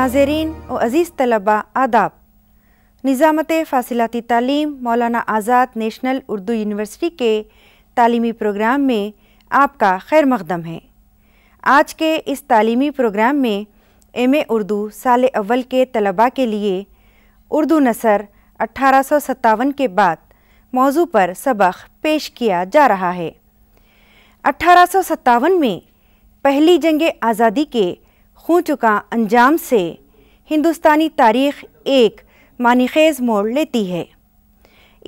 नाजरीन और अज़ीज़ तलबा आदाब निज़ामत फ़ासिलती तालीम मौलाना आज़ाद नेशनल उर्दू यूनिवर्सिटी के तालीमी प्रोग्राम में आपका खैर मकदम है आज के इस तालीमी प्रोग्राम में एम ए उर्दू साल अव्वल के तलबा के लिए उर्दू नसर अट्ठारह के बाद मौजू पर सबक पेश किया जा रहा है अट्ठारह में पहली जंग आज़ादी के हो चुका अंजाम से हिंदुस्तानी तारीख एक मानीखेज मोड़ लेती है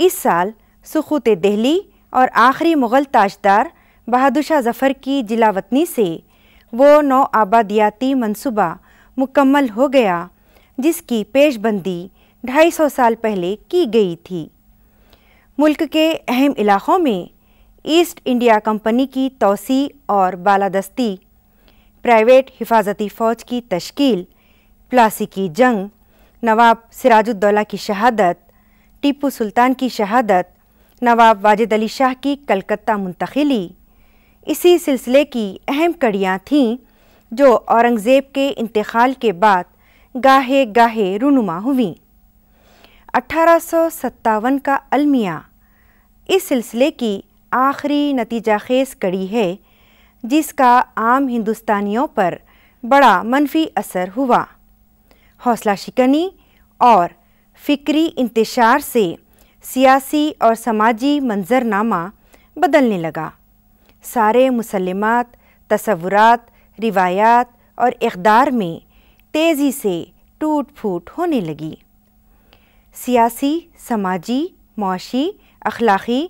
इस साल सुखूत दिल्ली और आखिरी मुग़ल ताजदार बहादुर शाह जफ़र की जिलावतनी से वो नौ आबादियाती मनसूबा मुकम्मल हो गया जिसकी पेशबंदी ढाई सौ साल पहले की गई थी मुल्क के अहम इलाक़ों में ईस्ट इंडिया कंपनी की तोसी और बालादस्ती प्राइवेट हिफाजती फ़ौज की तश्कील प्लासी की जंग नवाब सिराजुद्दौला की शहादत टीपू सुल्तान की शहादत नवाब वाजिद अली शाह की कलकत्ता मुंतकली इसी सिलसिले की अहम कड़ियाँ थीं जो औरंगज़ेब के इंतकाल के बाद गाहे गाहे रूनुमा हुई अठारह का अलमिया इस सिलसिले की आखिरी नतीजा खेज कड़ी है जिसका आम हिंदुस्तानियों पर बड़ा मनफी असर हुआ हौसला शिकनी और फिक्री इंतशार से सियासी और समाजी मंजरनामा बदलने लगा सारे मुसलमत तस्वुरात रिवायात और इकदार में तेज़ी से टूट फूट होने लगी सियासी समाजी मुशी अखलाक़ी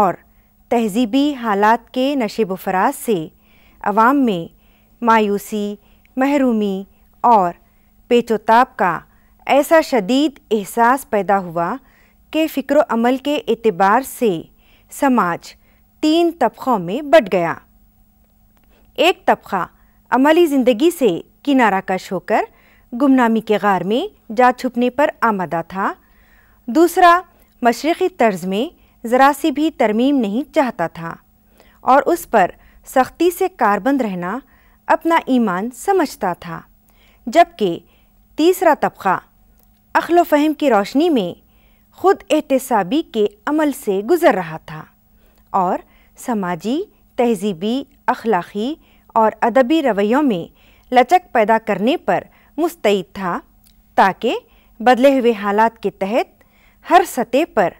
और तहज़ीबी हालात के नशेब फराज से आवाम में मायूसी महरूमी और पेचोताब का ऐसा शदीद एहसास पैदा हुआ कि फ़िक्र अमल के अतबार से समाज तीन तबक़ों में बट गया एक तबका अमली ज़िंदगी से किनारा कश होकर गुमनामी के गार में जा छुपने पर आमदा था दूसरा मशरक़ी तर्ज में ज़रा सी भी तरमीम नहीं चाहता था और उस पर सख्ती से कारबंद रहना अपना ईमान समझता था जबकि तीसरा तबका अखल फहम की रोशनी में ख़ुद एहतसाबी के अमल से गुज़र रहा था और समाजी तहजीबी अखलाक़ी और अदबी रवैयों में लचक पैदा करने पर मुस्तैद था ताकि बदले हुए हालात के तहत हर सतह पर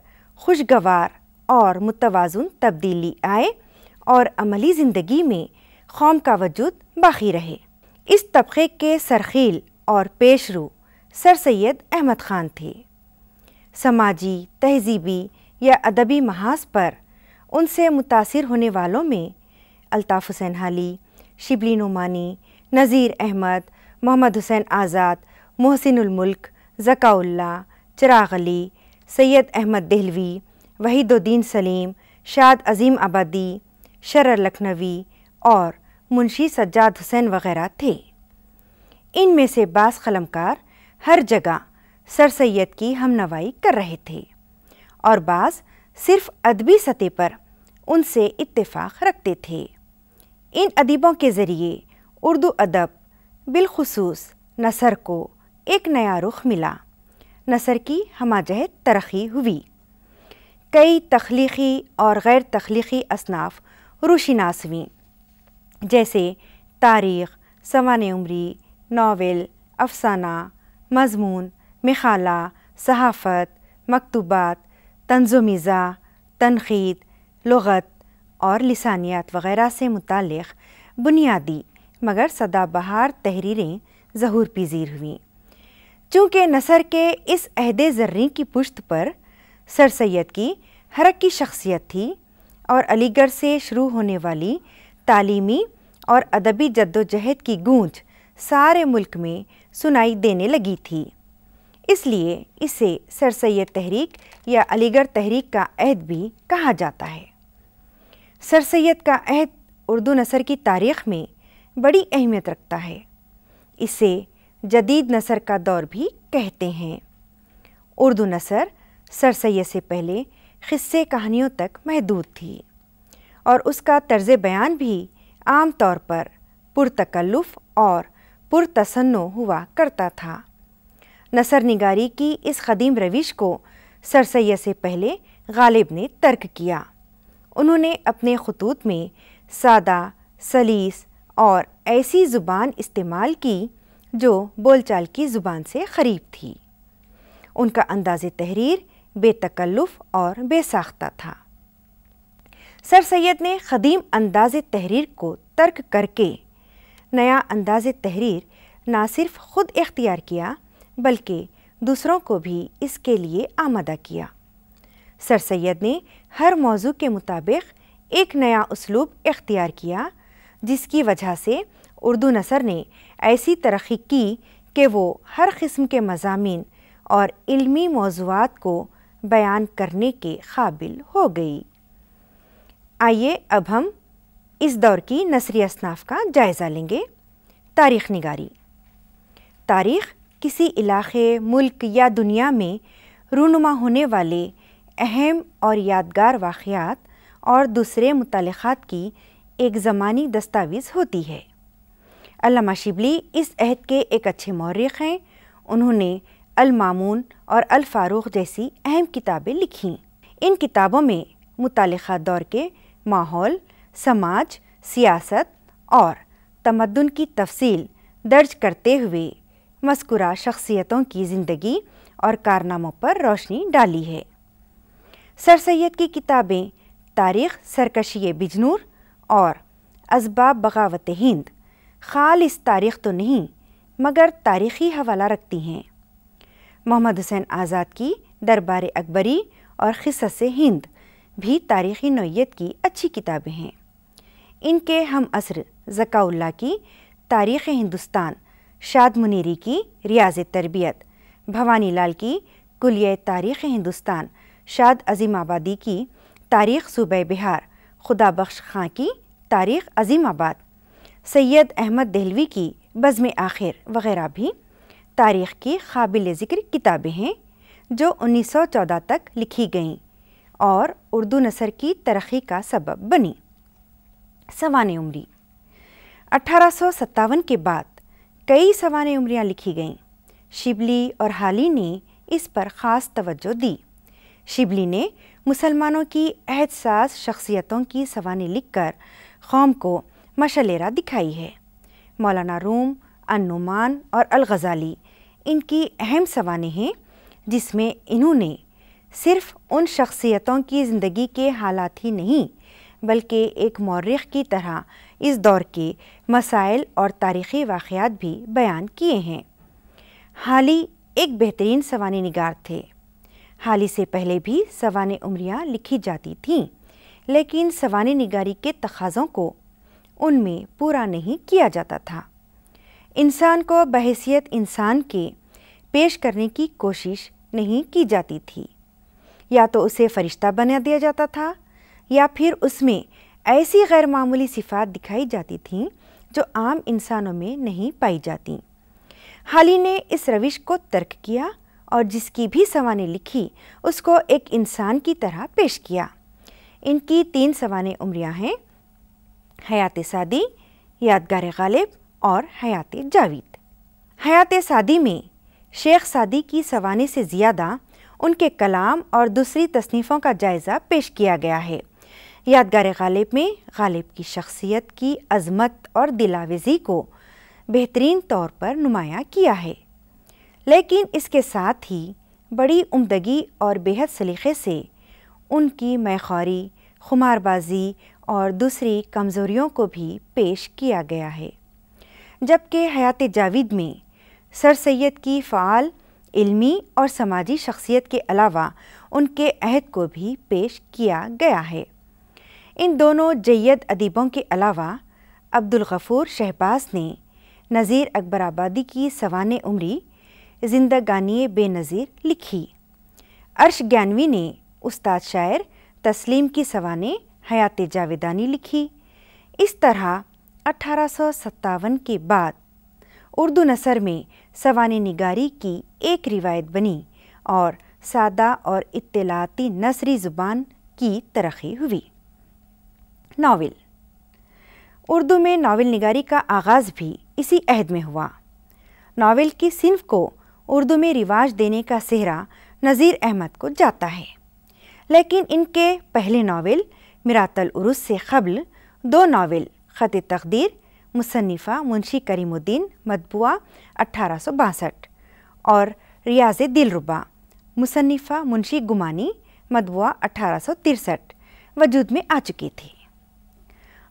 खुशगवार और मुतवाजुन तब्दीली आए और अमली ज़िंदगी में कौम का वजूद बाकी रहे इस तबके के सरखील और पेशरू सर सैद अहमद ख़ान थे समाजी तहजीबी या अदबी महाज पर उनसे मुतासर होने वालों में अल्ताफ़ हुसैन हाली शिबली नुमानी नज़ीर अहमद मोहम्मद हुसैन आज़ाद मोहसिनमल्क ज़काउल्ला चिराग अली सैयद अहमद दहलवी वहीदुद्दीन सलीम शाद अजीम आबादी शरर लखनवी और मुंशी सज्जाद हुसैन वगैरह थे इनमें से बास कलमकार हर जगह सर सैयद की हमनवाई कर रहे थे और बास सिर्फ अदबी सतह पर उनसे इत्तेफाक रखते थे इन अदीबों के ज़रिए उर्दू अदब बिलखसूस नसर को एक नया रुख मिला नसर की हमाजह तरक्की हुई कई तख्लीकी और गैर तख्लीकी असनाफ रुशिनास हुई जैसे तारीख़ सवान उम्री नावल अफसाना मजमून मिखाला सहाफ़त मकतूबात तंजुमीज़ा तनखीद लगत और लसानियात वगैरह से मुतक़ बुनियादी मगर सदाबहार तहरीरें जहूर पजीर हुईं चूँकि नसर के इस अहद जर्री की पुश्त पर सर सैद की हरक की शख्सियत थी और अलीगढ़ से शुरू होने वाली तालीमी और अदबी जद्दोजहद की गूंज सारे मुल्क में सुनाई देने लगी थी इसलिए इसे सर सैद तहरीक या अलीगढ़ तहरीक का अहद भी कहा जाता है सर सैद का अहद उर्दू नसर की तारीख़ में बड़ी अहमियत रखता है इसे जदीद नसर का दौर भी कहते हैं उर्दू नसर सर सैद से पहले ख़स्से कहानियों तक महदूद थी और उसका तर्ज बयान भी आम तौर पर पुरतकल्लुफ़ और पुरतसन्न हुआ करता था नसर निगारी की इस कदीम रविश को सर सैद से पहले गालिब ने तर्क किया उन्होंने अपने खतूत में सादा सलीस और ऐसी ज़ुबान इस्तेमाल की जो बोलचाल की ज़ुबान से करीब थी उनका अंदाज तहरीर बेतकल्लुफ़ और बेसाख्ता था सर सैद ने ख़दीम अंदाज तहरीर को तर्क करके नया अंदाज तहरीर ना सिर्फ ख़ुद इख्तियार किया बल्कि दूसरों को भी इसके लिए आमादा किया सर सैद ने हर मौजू के मुताबिक एक नया उसलूब इख्तियार किया जिसकी वजह से उर्दू नसर ने ऐसी तरक्की की कि वो हर किस्म के मजामी और इल्मी मौजूद को बयान करने के काबिल हो गई आइए अब हम इस दौर की नसरी असनाफ का जायज़ा लेंगे तारीख निगारी तारीख किसी इलाके मुल्क या दुनिया में रूनुमा होने वाले अहम और यादगार वाक़ात और दूसरे मुतलक़ात की एक ज़मानी दस्तावेज़ होती है अल्लामा शिबली इस अहद के एक अच्छे मौरख हैं उन्होंने अलमामून और अलफ़ारूक जैसी अहम किताबें लिखीं इन किताबों में मुतल दौर के माहौल समाज सियासत और तमदन की तफसील दर्ज करते हुए मस्कुरा शख्सियतों की ज़िंदगी और कारनामों पर रोशनी डाली है सर सैद की किताबें तारीख़ सरकशी बिजनूर और अजबाब बगावत हिंद ख़ाल इस तारीख तो नहीं मगर तारीख़ी हवाला रखती हैं मोहम्मद हुसैन आज़ाद की दरबार अकबरी और खिसस हिंद भी तारीख़ी नोयत की अच्छी किताबें हैं इनके हम असर ज़काउल्ला की तारीख़ हिंदुस्तान शाद मुनीरी की रियाज तरबियत भवानी लाल की कुलिय तारीख़ हिंदुस्तान शाद अजीम आबादी की तारीख़ सूबह बिहार खुदा बख्श खां की तारीख़ अजीम आबाद सैयद अहमद दहलवी की बज़म आखिर वगैरह भी तारीख़ की काबिल ज़िक्र किताबें हैं जो 1914 तक लिखी गईं और उर्दू नसर की तरक्की का सबब बनी सवान उम्री अठारह के बाद कई सवान उमरियाँ लिखी गईं शिबली और हाली ने इस पर ख़ास तवज्जो दी शिबली ने मुसलमानों की एहसास शख्सियतों की सवानी लिखकर कौम को मशलेरा दिखाई है मौलाना रूम अनुमान और अलगज़ाली इनकी अहम सवानें हैं जिसमें इन्होंने सिर्फ उन शख्सियतों की ज़िंदगी के हालात ही नहीं बल्कि एक मौरख की तरह इस दौर के मसाइल और तारीख़ी वाक़ात भी बयान किए हैं हाली एक बेहतरीन सवान निगार थे हाली से पहले भी सवान उमरियाँ लिखी जाती थीं लेकिन सवान निगारी के तकाज़ों को उनमें पूरा नहीं किया जाता था इंसान को बहसीत इंसान के पेश करने की कोशिश नहीं की जाती थी या तो उसे फरिश्ता बना दिया जाता था या फिर उसमें ऐसी मामूली सिफात दिखाई जाती थी जो आम इंसानों में नहीं पाई जाती हाल ही ने इस रविश को तर्क किया और जिसकी भी सवानें लिखी उसको एक इंसान की तरह पेश किया इनकी तीन सवान उम्रियाँ हैं हयात सादी यादगार गालिब और हयात जावीद हयात सादी में शेख सादी की सवानी से ज़्यादा उनके कलाम और दूसरी तसनीफ़ों का जायज़ा पेश किया गया है यादगार गालिब में गालिब की शख्सियत की अजमत और दिलावेज़ी को बेहतरीन तौर पर नुमाया किया है लेकिन इसके साथ ही बड़ी उमदगी और बेहद सलीक़े से उनकी मैखारी खुमारबाजी और दूसरी कमज़ोरियों को भी पेश किया गया है जबकि हयात जावेद में सर सैद की फ़ाल इल्मी और समाजी शख्सियत के अलावा उनके अहद को भी पेश किया गया है इन दोनों जैद अदीबों के अलावा अब्दुल गफ़ूर शहबाज ने नज़ीर अकबर आबादी की सवान उमरी जिंदगानी बेनज़ीर लिखी अर्श ज्ञानवी ने उस्ताद शायर तस्लीम की सवाने हयात जाविदानी लिखी इस तरह अठारह के बाद उर्दू नसर में सवान निगारी की एक रिवायत बनी और सादा और इतलाती नसरी ज़ुबान की तरक्की हुई नावल उर्दू में नावल निगारी का आगाज़ भी इसी अहद में हुआ नावल की सिंफ को उर्दू में रिवाज देने का सेहरा नज़ीर अहमद को जाता है लेकिन इनके पहले नावल मिरातल उरुस से कबल दो नावल ख़त तकदीर मुसनफ़ा मुंशी करीमुद्दीन मतबुआ अट्ठारह और रियाज दिलरुबा मुसनफ़ा मुंशी गुमानी मतबुआ अट्ठारह वजूद में आ चुकी थी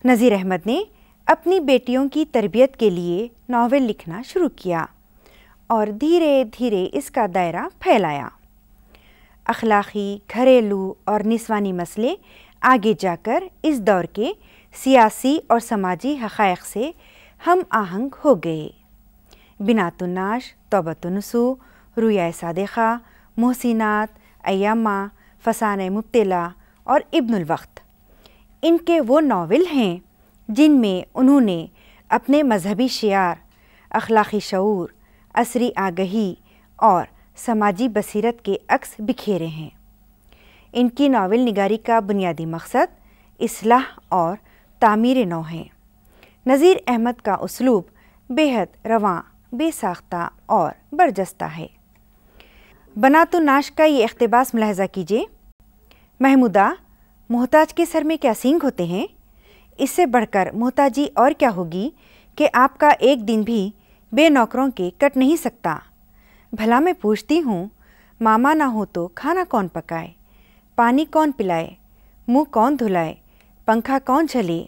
नज़ीर अहमद ने अपनी बेटियों की तरबियत के लिए नावल लिखना शुरू किया और धीरे धीरे इसका दायरा फैलाया अखलाक़ी घरेलू और निस्वानी मसले आगे जाकर इस दौर के सियासी और समाजी हकैक़ से हम आहंग हो गए बिना बिनातुन्नाश तोबतनसू रुया सादखा मोहसिनत अयामा फसान मुबतला और इब्नुलवक्त इनके वो नावल हैं जिनमें उन्होंने अपने मजहबी शार अखलाक़ी शूर असरी आगही और समाजी बसीरत के अक्स बिखेरे हैं इनकी नावल निगारी का बुनियादी मकसद इसलाह और तामीर नौ है नज़ीर अहमद का उसलूब बेहद रवा बेसाख्ता और बरजस्ता है बना तो नाश का ये अकतबास मुलाजा कीजिए महमूदा मोहताज के सर में क्या सींग होते हैं इससे बढ़कर मोहताजी और क्या होगी कि आपका एक दिन भी बेनौकरों के कट नहीं सकता भला मैं पूछती हूँ मामा ना हो तो खाना कौन पकाए पानी कौन पिलाए मुंह कौन धुलाए पंखा कौन झले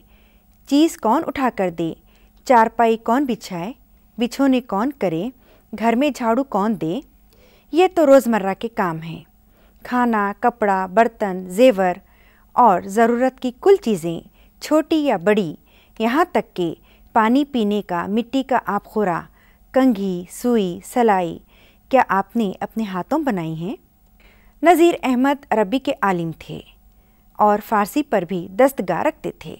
चीज़ कौन उठा कर दे चारपाई कौन बिछाए बिछोने कौन करे घर में झाड़ू कौन दे ये तो रोज़मर्रा के काम हैं खाना कपड़ा बर्तन जेवर और ज़रूरत की कुल चीज़ें छोटी या बड़ी यहाँ तक के पानी पीने का मिट्टी का आपखुरा कंघी सुई सलाई क्या आपने अपने हाथों बनाई हैं नज़ीर अहमद अरबी के आलिम थे और फ़ारसी पर भी दस्तगा रखते थे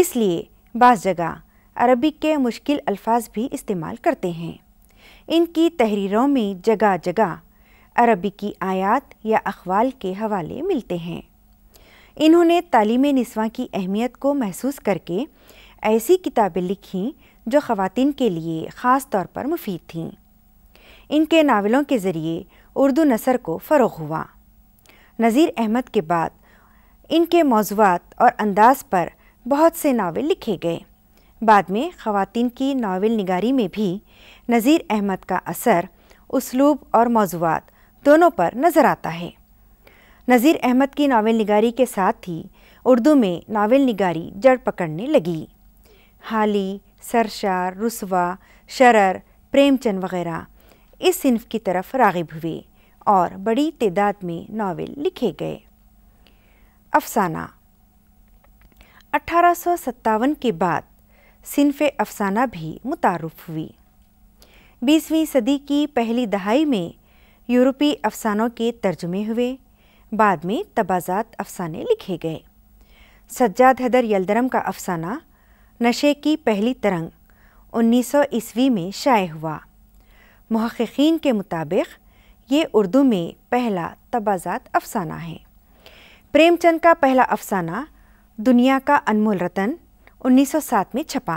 इसलिए बाज़ जगह अरबी के मुश्किल अल्फाज भी इस्तेमाल करते हैं इनकी तहरीरों में जगह जगह अरबी की आयात या अखवाल के हवाले मिलते हैं इन्होंने तालीम नस्वा की अहमियत को महसूस करके ऐसी किताबें लिखीं जो ख़वान के लिए ख़ास तौर पर मुफीद थीं इनके नावलों के ज़रिए उर्दू नसर को फ़रोग हुआ नज़ीर अहमद के बाद इनके मौजूद और अंदाज पर बहुत से नावल लिखे गए बाद में ख़वातीन की नावल निगारी में भी नज़ीर अहमद का असर उसलूब और मौजूद दोनों पर नज़र आता है नज़ीर अहमद की नावल निगारी के साथ ही उर्दू में नावल निगारी जड़ पकड़ने लगी हाली सरशार रसवा शरर प्रेमचंद वगैरह इस सिंफ की तरफ रागिब हुए और बड़ी तदाद में नावल लिखे गए अफसाना अठारह के बाद सिनफ अफसाना भी मुतारफ़ हुई बीसवीं सदी की पहली दहाई में यूरोपी अफसानों के तर्जमे हुए बाद में तबाज़ात अफसाने लिखे गए सज्जाद हैदर यलदरम का अफसाना नशे की पहली तरंग 1900 ईस्वी में शाये हुआ महक्न के मुताबिक ये उर्दू में पहला तबाज़ात अफसाना है प्रेमचंद का पहला अफसाना दुनिया का अनमोल रतन 1907 में छपा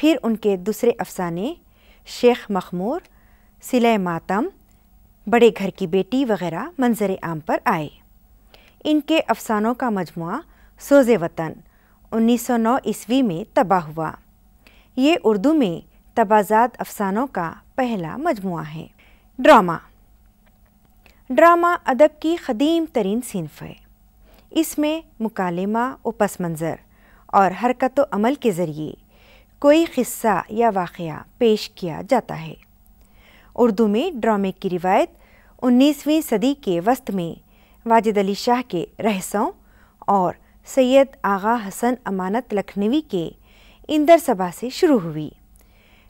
फिर उनके दूसरे अफसाने शेख मखमूर सिले मातम बड़े घर की बेटी वगैरह मंजर आम पर आए इनके अफसानों का मजमु सोज़ वतन 1909 ईस्वी में तबाह हुआ ये उर्दू में तबाज़ात अफसानों का पहला मजमु है ड्रामा ड्रामा अदब की कदीम तरीन सिनफ है इसमें मुकालमा व पस मंज़र और हरकत अमल के ज़रिए कोई ख़स्सा या वाक़ पेश किया जाता है उर्दू में ड्रामे की रिवायत 19वीं सदी के वस्त में वाजिद अली शाह के रहसों और सैयद आगा हसन अमानत लखनवी के इंदर सभा से शुरू हुई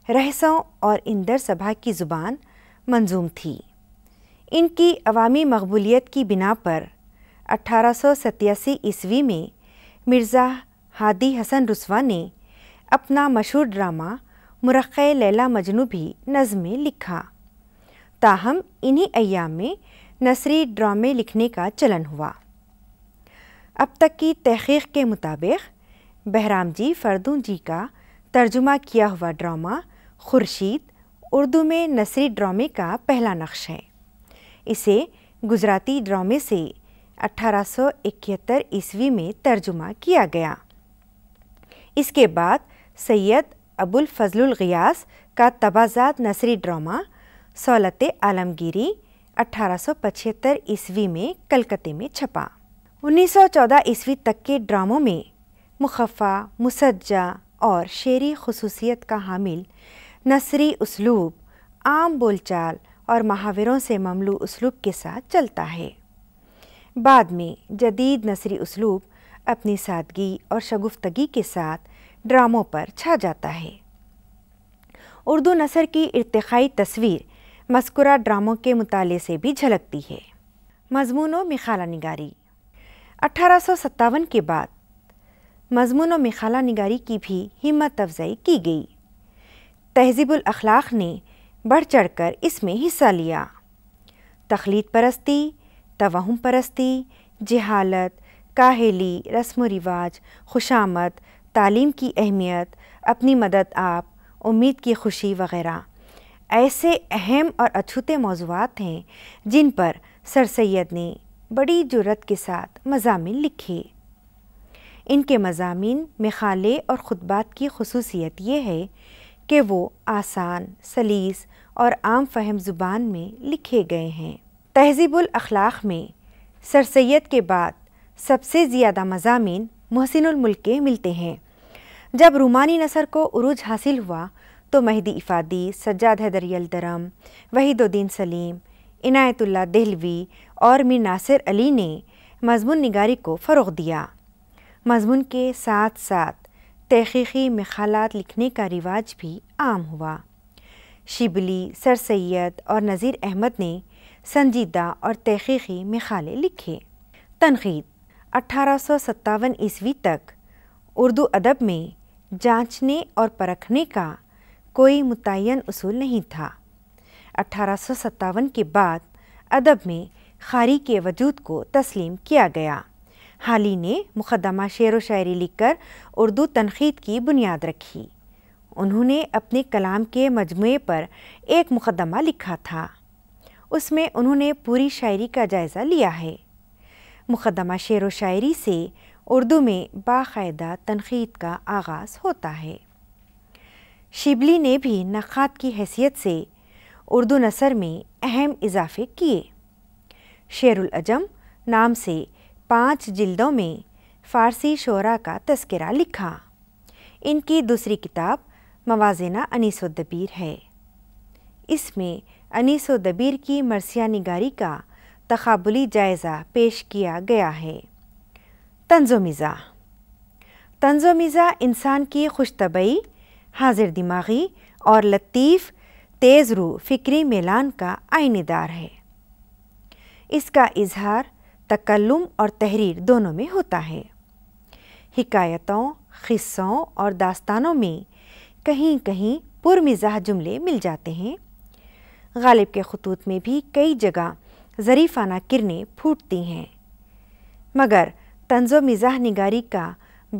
रहसों और इंदर सभा की ज़ुबान मंजूम थी इनकी अवामी मकबूलीत की बिना पर अट्ठारह ईस्वी में मिर्ज़ा हादी हसन रसवा ने अपना मशहूर ड्रामा मुरख़ लैला मजनू भी नज़म में लिखा ताहम इन्हीं अयाम में नसरी ड्रामे लिखने का चलन हुआ अब तक की तहक़ीक़ के मुताबिक बहराम जी फरदू जी का तर्जुमा किया हुआ ड्रामा खुर्शीद उर्दू में नसरी ड्रामे का पहला नक्श है इसे गुजराती ड्रामे से 1871 ईस्वी में तर्जुमा किया गया इसके बाद सैयद अबुल फजलुल गयास का तबाजात नसरी ड्रामा सौलत आलमगिरी 1875 ईस्वी में कलकत्ते में छपा 1914 ईस्वी तक के ड्रामों में मुखफ़ा मुसज्जा और शेरी खसूसियत का हामिल नसरी उसलूब आम बोलचाल और महावरों से ममलू उसलूब के साथ चलता है बाद में जदीद नसरी उसलूब अपनी सादगी और शगुफ्तगी के साथ ड्रामों पर छा जाता है उर्दू नसर की इरतई तस्वीर मस्कुरा ड्रामों के मुताले से भी झलकती है मजमून व खाला निगारी अठारह के बाद मजमून में निगारी की भी हिम्मत अफजाई की गई तहजीबुल अखलाक ने बढ़ चढ़ कर इसमें हिस्सा लिया तखलीत परस्ती तवहम परस्ती जहालत काहली रस्म रिवाज खुशामद तालीम की अहमियत अपनी मदद आप उम्मीद की खुशी वगैरह ऐसे अहम और अछूते मौजूद हैं जिन पर सर सैद ने बड़ी जुरत के साथ मजामी लिखे इनके मजामी में और ख़ुतबात की खसूसियत यह है कि वो आसान सलीस और आम फहम ज़ुबान में लिखे गए हैं तहजीबुल अखलाक में सर सैद के बाद सबसे ज़्यादा मजामी मुहसिनमल्क के मिलते हैं जब रूमानी नसर को उरूज हासिल हुआ तो महदी इफ़ादी सज्जाद हैदरियल अलदरम वहीदुद्दीन सलीम इनायतुल्ला दहलवी और मीर नासिर अली ने मजमून निगारी को फ़रोग दिया मजमून के साथ साथ तहकी मखालत लिखने का रिवाज भी आम हुआ शिबली सर सैद और नज़ीर अहमद ने संजीदा और तहकी मखाले लिखे तनखीद अठारह सौ सत्तावन ईस्वी तक उर्दू अदब में जांचने और परखने का कोई मुतन असूल नहीं था अठारह सौ सत्तावन के बाद अदब में खारी के वजूद को तस्लीम किया गया हाल ही ने मुकदमा शेर व शायरी लिखकर उर्दू तनखीद की बुनियाद रखी उन्होंने अपने कलाम के मजमू पर एक मुकदमा लिखा था उसमें उन्होंने पूरी शायरी का जायज़ा लिया है मुकदमा शेर व शायरी से उर्दू में बायदा तनखीद का आगाज़ होता है शिबली ने भी नक़ात की हैसियत से उर्दू नसर में अहम इजाफे किए शेरुलअजम नाम से पाँच जिल्दों में फ़ारसी शोरा का तस्करा लिखा इनकी दूसरी किताब मवाजना दबीर है इसमें दबीर की मरसिया निगारी का तकबुली जायज़ा पेश किया गया है तंजो मिज़ा तंजो मिज़ा इंसान की खुशतबई हाजिर दिमागी और लतीफ़ तेज़ रू फ़िक्री मेलान का आइनदार है इसका इजहार तकल्लुम और तहरीर दोनों में होता है हिकायतों क़स्सों और दास्तानों में कहीं कहीं पुरमिज़ाह जुमले मिल जाते हैं गालिब के खतूत में भी कई जगह ज़रीफ़ाना किरने फूटती हैं मगर तंजो मिज़ाह निगारी का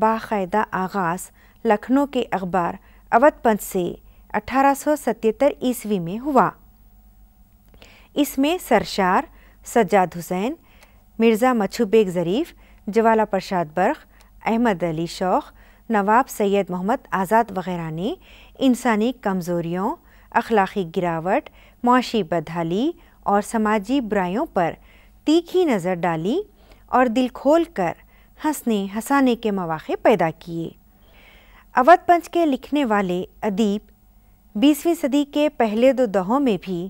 बाकायदा आगाज़ लखनऊ के अखबार से अठारह से सतहत्तर ईस्वी में हुआ इसमें सरशार सज्जाद हुसैन मिर्ज़ा मच्छू बेग ज़रीफ़ जवाला प्रसाद बर्ख अहमद अली शौख नवाब सैयद मोहम्मद आज़ाद वगैरह ने इंसानी कमज़ोरियों अखलाक़ी गिरावट मुशी बदहाली और समाजी बुराइयों पर तीखी नज़र डाली और दिल खोल कर हंसने हंसाने के मौाक़े पैदा किए अवध पंच के लिखने वाले अदीब बीसवीं सदी के पहले दो दहों में भी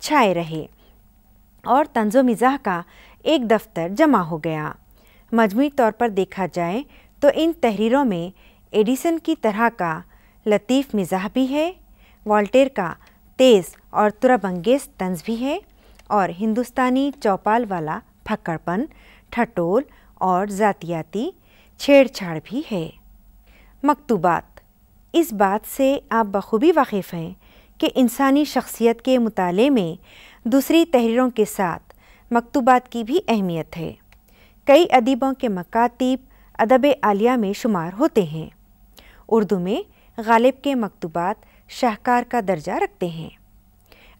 छाए रहे और तंजो मिजा का एक दफ्तर जमा हो गया मजमू तौर पर देखा जाए तो इन तहरीरों में एडिसन की तरह का लतीफ़ मिजाह भी है वॉल्टेर का तेज़ और तुरबंगेज तंज भी है और हिंदुस्तानी चौपाल वाला फक्कड़पन ठटोल और ज़ातियाती छेड़छाड़ भी है मकतूबात इस बात से आप बखूबी वाकिफ़ हैं कि इंसानी शख्सियत के मुताले में दूसरी तहरीरों के साथ मकतूबात की भी अहमियत है कई अदीबों के मकातीब अदब आलिया में शुमार होते हैं उर्दू में गालिब के मकतूबात शाहकार का दर्जा रखते हैं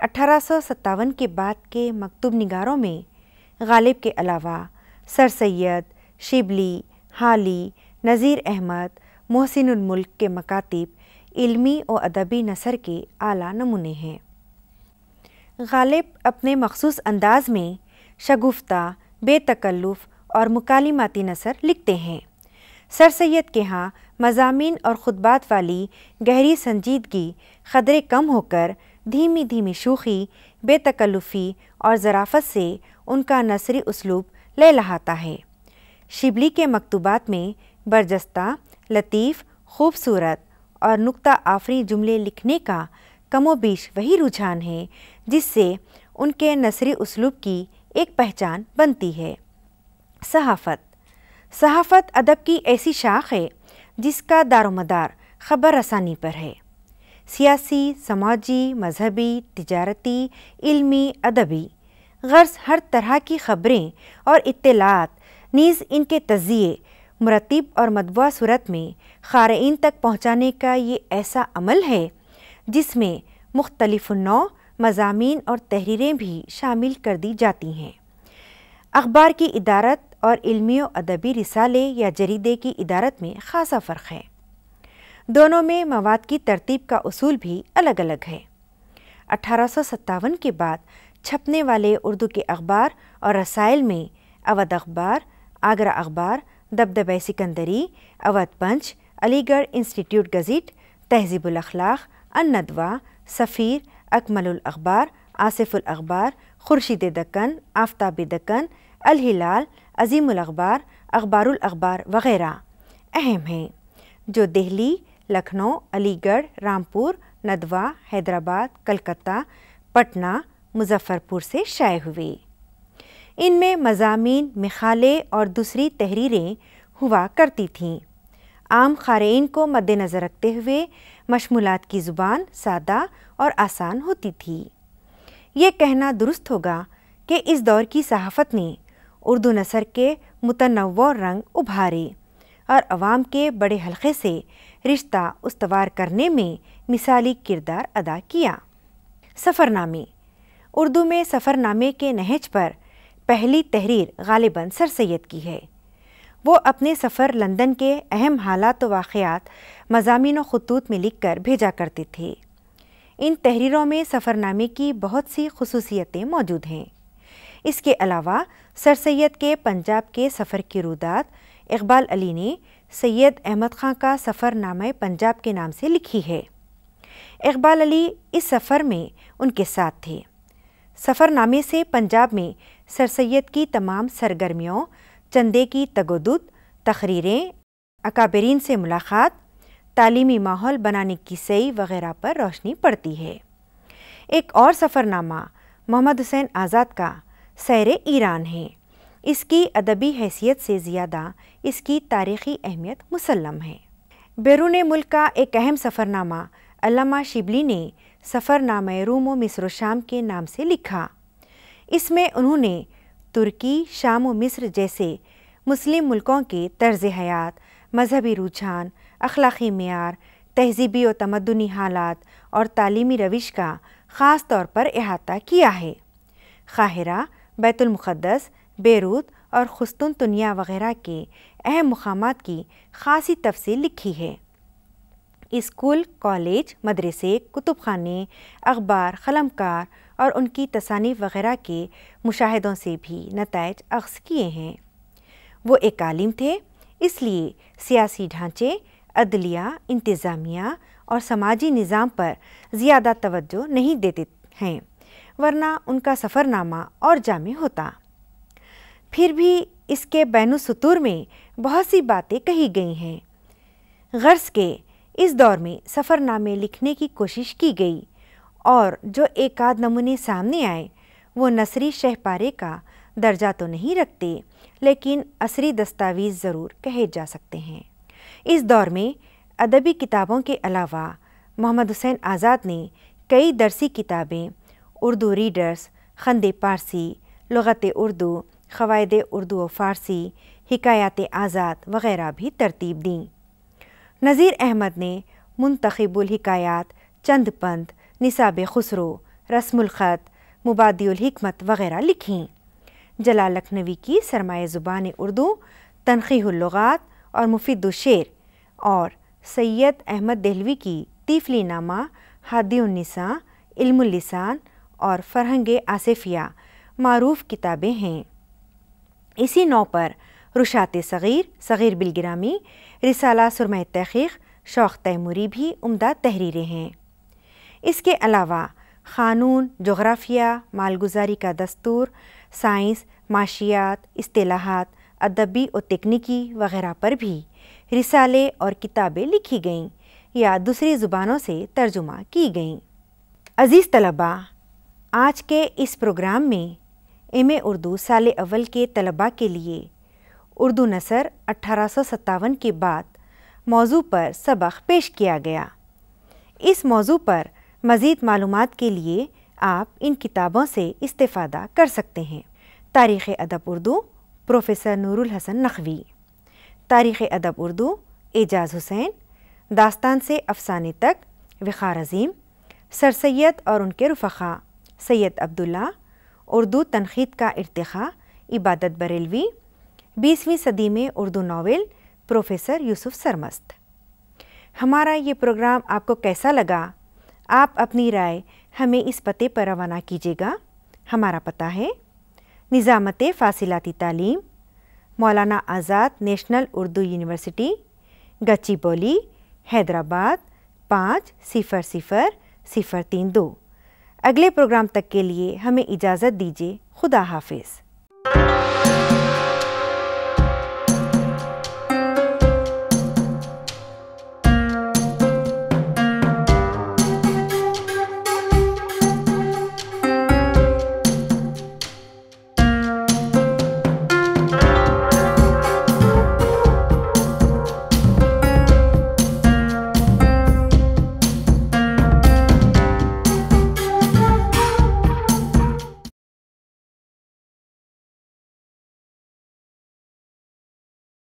अठारह के बाद के मकतूब निगारों में गालिब के अलावा सर सैद शिबली हाली नज़ीर अहमद मुल्क के मकातिब इल्मी और अदबी नसर के आला नमूने हैं गालिब अपने मखसूस अंदाज में शगुफ्ता बेतकल्लुफ़ और मुकालिमाती नसर लिखते हैं सर सैद के यहाँ मजामी और ख़ुतबात वाली गहरी संजीदगी ख़दरे कम होकर धीमी धीमी शूखी बेतकल्लुफ़ी और ज़राफ़त से उनका नसरी उसलूब ले लहाता है शिबली के मकतूबात में बरजस्ता लतीफ़ खूबसूरत और नुक्ता आफरी जुमले लिखने का कमोबीश वही रुझान है जिससे उनके नसरी उसलूब की एक पहचान बनती है सहाफ़त सहाफ़त अदब की ऐसी शाख है जिसका दारोमदार ख़बर रसानी पर है सियासी समाजी मजहबी तजारती इल्मी अदबी गर्ज हर तरह की ख़बरें और इतलात नीज़ इनके तजिए मरतब और मदबा सूरत में ख़ारन तक पहुँचाने का ये ऐसा अमल है जिसमें मुख्तलफ़ नौ मजामी और तहरीरें भी शामिल कर दी जाती हैं अखबार की इदारत और इल्मी अदबी रिसाले या जरीदे की इदारत में ख़ासा फ़र्क है दोनों में मवाद की तरतीब का असूल भी अलग अलग है अठारह के बाद छपने वाले उर्दू के अखबार और रसायल में Awadh Akhbar Agra Akhbar Dabdaba Sikandari Awadh Punch Aligarh Institute Gazette Tahzibul Akhlaq अनदवा सफ़ीर أكمل الأخبار آصف الأخبار خورشيد دكن آفتاب दक्कन अलहिलाल अजीम अखबार अखबारुल अखबार वगैरह अहम हैं जो दिल्ली लखनऊ अलीगढ़ रामपुर नदवा हैदराबाद कलकत्ता पटना मुजफ्फरपुर से शाये हुए इनमें मजामी मिखाले और दूसरी तहरीरें हुआ करती थीं आम खारेन को मद्देनज़र रखते हुए मशमूलत की ज़ुबान सादा और आसान होती थी ये कहना दुरुस्त होगा कि इस दौर की सहाफ़त ने उर्दू नसर के मुतनव रंग उभारे और आवाम के बड़े हलक़े से रिश्ता उसवार करने में मिसाली किरदार अदा किया सफ़रनामे उर्दू में सफ़रनामे के नहज पर पहली तहरीर गालिबा सर सैद की है वो अपने सफ़र लंदन के अहम हालात व वाक़ात मजामी खतूत में लिख कर भेजा करती थी इन तहरीरों में सफ़रनामे की बहुत सी खसूसियतें मौजूद हैं इसके अलावा सर सैद के पंजाब के सफ़र की रुदात इकबाल अली ने सैयद अहमद ख़ान का सफ़रनामा पंजाब के नाम से लिखी है इकबाल अली इस सफ़र में उनके साथ थे सफ़रनामे से पंजाब में सर सैद की तमाम सरगर्मियों चंदे की तगोदुद तकरीरें अकाबरीन से मुलाकात तालीमी माहौल बनाने की सई वगैरह पर रोशनी पड़ती है एक और सफ़रनामा मोहम्मद हुसैन आज़ाद का सैर ईरान है इसकी अदबी हैसियत से ज़्यादा इसकी तारीख़ी अहमियत मुसलम है बैरून मुल्क का एक अहम सफ़रनामा शिबली ने सफ़रनामा रूम मिसर शाम के नाम से लिखा इसमें उन्होंने तुर्की शाम व मिस्र जैसे मुस्लिम मुल्कों के तर्ज हयात मजहबी रुझान अखलाक़ी मैार तहजीबी और तमदनी हालात और तालीमी रविश का ख़ास तौर पर अहाता किया है ख़ाहरा बैतुलमुद्दस बैरूत और खस्तुन तुनिया वगैरह के अहम मकाम की खासी तफसील लिखी है स्कूल कॉलेज मदरसे कुतुब खाने अखबार कलमकार और उनकी तसानी वगैरह के मुशाहदों से भी नतज अक्स किए हैं वो एक आलिम थे इसलिए सियासी ढांचे अदलिया इंतज़ामिया और समाजी निज़ाम पर ज़्यादा तवज्जो नहीं देते हैं वरना उनका सफ़रनामा और जाम होता फिर भी इसके बैन सतूर में बहुत सी बातें कही गई हैं गर्ज के इस दौर में सफ़रनामे लिखने की कोशिश की गई और जो एक आध नमूने सामने आए वो नसरी शहपारे का दर्जा तो नहीं रखते लेकिन असरी दस्तावेज़ ज़रूर कहे जा सकते हैं इस दौर में अदबी किताबों के अलावा मोहम्मद हुसैन आज़ाद ने कई दरसी किताबें उर्दू रीडर्स खंदे पारसी लगत उर्दू खवायद उर्दू व फ़ारसी हिकायात आज़ाद वग़ैरह भी तरतीब दी नज़ीर अहमद ने मुंतखबुल हिकायात चंद पंथ निसाब खुसरो रस्म ख़त वगैरह लिखीं जला लखनवी की सरमाए ज़ुबान उर्दू तनखीलुगात और मुफीदुशेर और सैयद अहमद दहलवी की तीफली नामा हादीसा इल्मलिसान और फरहंग आसिफिया मरूफ किताबें हैं इसी नौ पर रुशात सग़ीर सग़ीर बिलगिरामी रिसाला सुरम तहक़ीक़ शौक़ तैमूरी भी उम्दा तहरीरें हैं इसके अलावा क़ानून जोग्राफिया मालगुजारी का दस्तूर साइंस माशियात असलाहत अदबी और तकनीकी वगैरह पर भी रिसाले और किताबें लिखी गईं या दूसरी ज़ुबानों से तर्जुमा की गईं अज़ीज़ तलबा आज के इस प्रोग्राम में एम उर्दू साल अव्वल के तलबा के लिए उर्दू नसर अठारह के बाद मौजू पर सबक पेश किया गया इस मौजू पर मज़ीद मालूम के लिए आप इन किताबों से इस्तेफ़ादा कर सकते हैं तारीख़ अदब उर्दू प्रोफेसर नूरुल हसन नखवी तारीख़ अदब उर्दू एजाज हुसैन दास्तान से अफसाने तक वखार अजीम सर सैद और उनके रफ़ा सैयद अब्दुल्ला उर्दू तनखीद का इरतखा इबादत बरेलवी बीसवीं सदी में उर्दू नावल प्रोफेसर यूसुफ सरमस्त हमारा ये प्रोग्राम आपको कैसा लगा आप अपनी राय हमें इस पते पर रवाना कीजिएगा हमारा पता है निज़ामत फ़ासिलती तालीम मौलाना आज़ाद नेशनल उर्दू यूनिवर्सिटी गच्ची बोली हैदराबाद पाँच सिफ़र सिफ़र सिफ़र तीन दो अगले प्रोग्राम तक के लिए हमें इजाज़त दीजिए खुदा हाफिज़